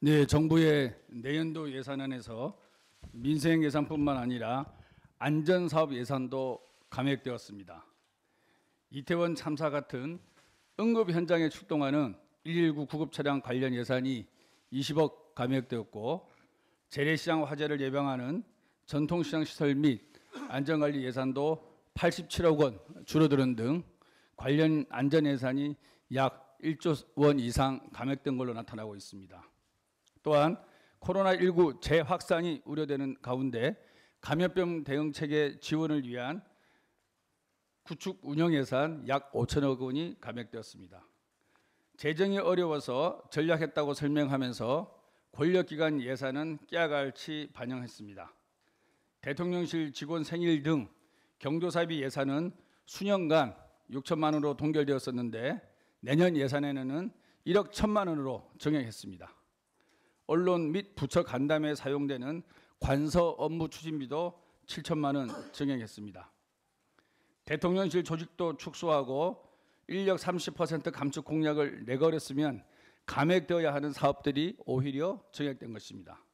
네, 정부의 내년도 예산안에서 민생 예산뿐만 아니라 안전 사업 예산도 감액되었습니다. 이태원 참사 같은 응급 현장에 출동하는 119 구급 차량 관련 예산이 20억 감액되었고 재래시장 화재를 예방하는 전통시장 시설 및 안전관리 예산도 87억 원 줄어드는 등 관련 안전 예산이 약 1조 원 이상 감액된 걸로 나타나고 있습니다. 또한 코로나19 재확산이 우려되는 가운데 감염병 대응 체계 지원을 위한 구축 운영 예산 약 5천억 원이 감액되었습니다. 재정이 어려워서 전략했다고 설명하면서 권력기관 예산은 깨알같이 반영했습니다. 대통령실 직원 생일 등 경조사비 예산은 수년간 6천만 원으로 동결되었었는데 내년 예산에는 1억 1천만 원으로 정액했습니다. 언론 및 부처 간담회에 사용되는 관서 업무 추진비도 7천만 원 증액했습니다. 대통령실 조직도 축소하고 인력 30% 감축 공약을 내걸었으면 감액되어야 하는 사업들이 오히려 증액된 것입니다.